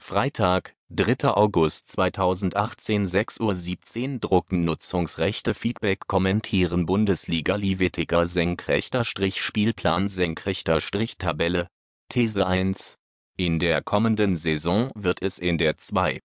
Freitag, 3. August 2018 6.17 Uhr Drucken Nutzungsrechte Feedback Kommentieren Bundesliga Liwetiger senkrechter Strich Spielplan senkrechter Strich Tabelle These 1 In der kommenden Saison wird es in der 2.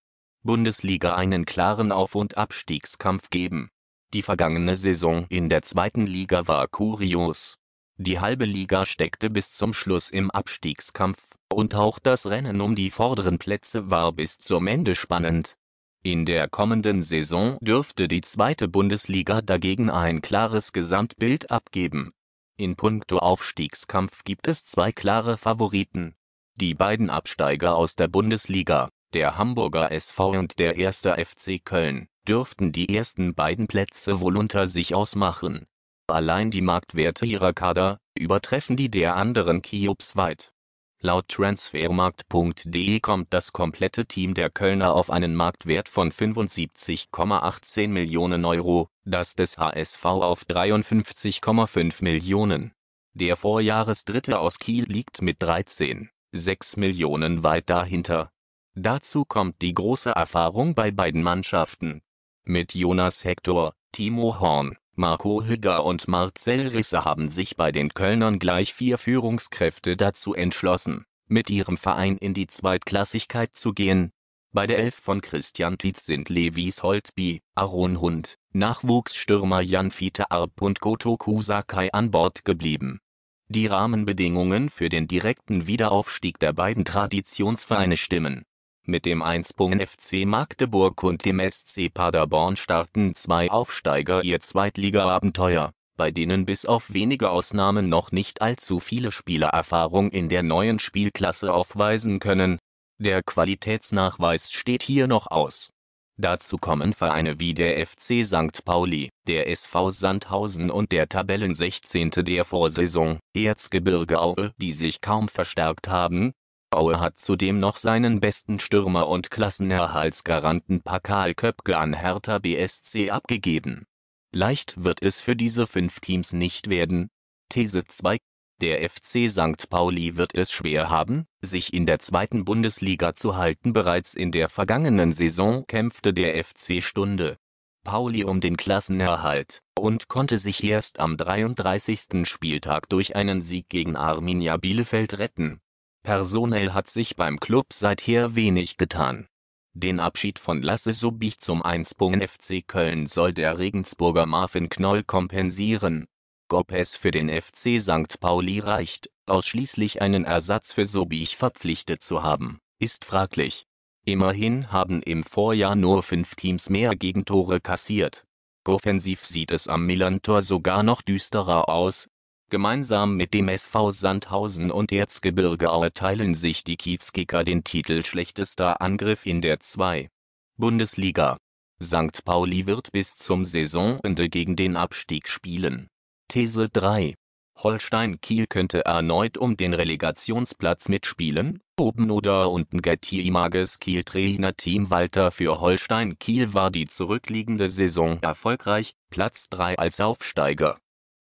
Bundesliga einen klaren Auf- und Abstiegskampf geben. Die vergangene Saison in der zweiten Liga war kurios. Die halbe Liga steckte bis zum Schluss im Abstiegskampf und auch das Rennen um die vorderen Plätze war bis zum Ende spannend. In der kommenden Saison dürfte die zweite Bundesliga dagegen ein klares Gesamtbild abgeben. In puncto Aufstiegskampf gibt es zwei klare Favoriten. Die beiden Absteiger aus der Bundesliga, der Hamburger SV und der erste FC Köln, dürften die ersten beiden Plätze wohl unter sich ausmachen. Allein die Marktwerte ihrer Kader übertreffen die der anderen Kiobs weit. Laut transfermarkt.de kommt das komplette Team der Kölner auf einen Marktwert von 75,18 Millionen Euro, das des HSV auf 53,5 Millionen. Der Vorjahresdritte aus Kiel liegt mit 13,6 Millionen weit dahinter. Dazu kommt die große Erfahrung bei beiden Mannschaften. Mit Jonas Hector, Timo Horn Marco Hügger und Marcel Risse haben sich bei den Kölnern gleich vier Führungskräfte dazu entschlossen, mit ihrem Verein in die Zweitklassigkeit zu gehen. Bei der Elf von Christian Tietz sind Levis Holtby, Aaron Hund, Nachwuchsstürmer Jan Fiete Arp und Goto Kusakai an Bord geblieben. Die Rahmenbedingungen für den direkten Wiederaufstieg der beiden Traditionsvereine stimmen mit dem Einsprung FC Magdeburg und dem SC Paderborn starten zwei Aufsteiger ihr Zweitliga-Abenteuer, bei denen bis auf wenige Ausnahmen noch nicht allzu viele Spieler Erfahrung in der neuen Spielklasse aufweisen können. Der Qualitätsnachweis steht hier noch aus. Dazu kommen Vereine wie der FC St. Pauli, der SV Sandhausen und der Tabellen 16. der Vorsaison, Erzgebirge Aue, die sich kaum verstärkt haben, VfL hat zudem noch seinen besten Stürmer und Klassenerhaltsgaranten Pakal Köpke an Hertha BSC abgegeben. Leicht wird es für diese fünf Teams nicht werden. These 2 der FC St. Pauli wird es schwer haben, sich in der zweiten Bundesliga zu halten. Bereits in der vergangenen Saison kämpfte der FC Stunde Pauli um den Klassenerhalt und konnte sich erst am 33. Spieltag durch einen Sieg gegen Arminia Bielefeld retten. Personell hat sich beim Club seither wenig getan. Den Abschied von Lasse Subich zum 1. FC Köln soll der Regensburger Marvin Knoll kompensieren. Gopes für den FC St. Pauli reicht, ausschließlich einen Ersatz für Sobich verpflichtet zu haben, ist fraglich. Immerhin haben im Vorjahr nur fünf Teams mehr Gegentore kassiert. Offensiv sieht es am Millern-Tor sogar noch düsterer aus, Gemeinsam mit dem SV Sandhausen und Erzgebirge Aue teilen sich die Kiezkicker den Titel Schlechtester Angriff in der 2. Bundesliga. St. Pauli wird bis zum Saisonende gegen den Abstieg spielen. These 3. Holstein Kiel könnte erneut um den Relegationsplatz mitspielen. Oben oder unten Getty Images Kiel Trainer Team Walter für Holstein Kiel war die zurückliegende Saison erfolgreich, Platz 3 als Aufsteiger.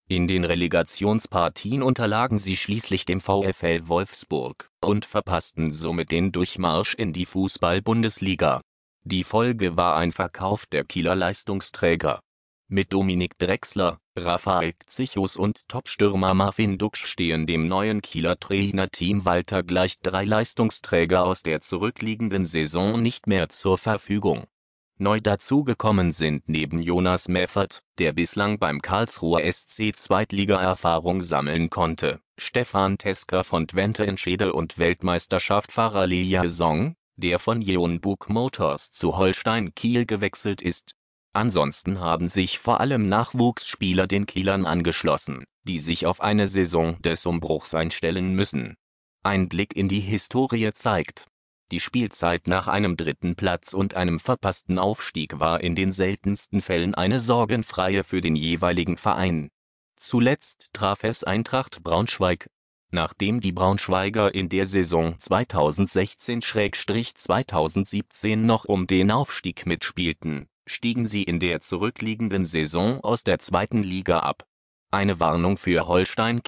In den Relegationspartien unterlagen sie schließlich dem VfL Wolfsburg und verpassten somit den Durchmarsch in die Fußball-Bundesliga. Die Folge war ein Verkauf der Kieler Leistungsträger. Mit Dominik Drexler, Rafael Zichos und Topstürmer Marvin Duksch stehen dem neuen Kieler Trainerteam Walter gleich drei Leistungsträger aus der zurückliegenden Saison nicht mehr zur Verfügung Neu dazugekommen sind neben Jonas Meffert, der bislang beim Karlsruher SC Zweitliga Erfahrung sammeln konnte, Stefan Tesker von Twente Enschede und Weltmeisterschaft Fahrer Lia Song, der von Jeonbuk Motors zu Holstein Kiel gewechselt ist. Ansonsten haben sich vor allem Nachwuchsspieler den Kielern angeschlossen, die sich auf eine Saison des Umbruchs einstellen müssen. Ein Blick in die Historie zeigt, die Spielzeit nach einem dritten Platz und einem verpassten Aufstieg war in den seltensten Fällen eine sorgenfreie für den jeweiligen Verein. Zuletzt traf es Eintracht Braunschweig. Nachdem die Braunschweiger in der Saison 2016-2017 noch um den Aufstieg mitspielten, stiegen sie in der zurückliegenden Saison aus der zweiten Liga ab. Eine Warnung für Holstein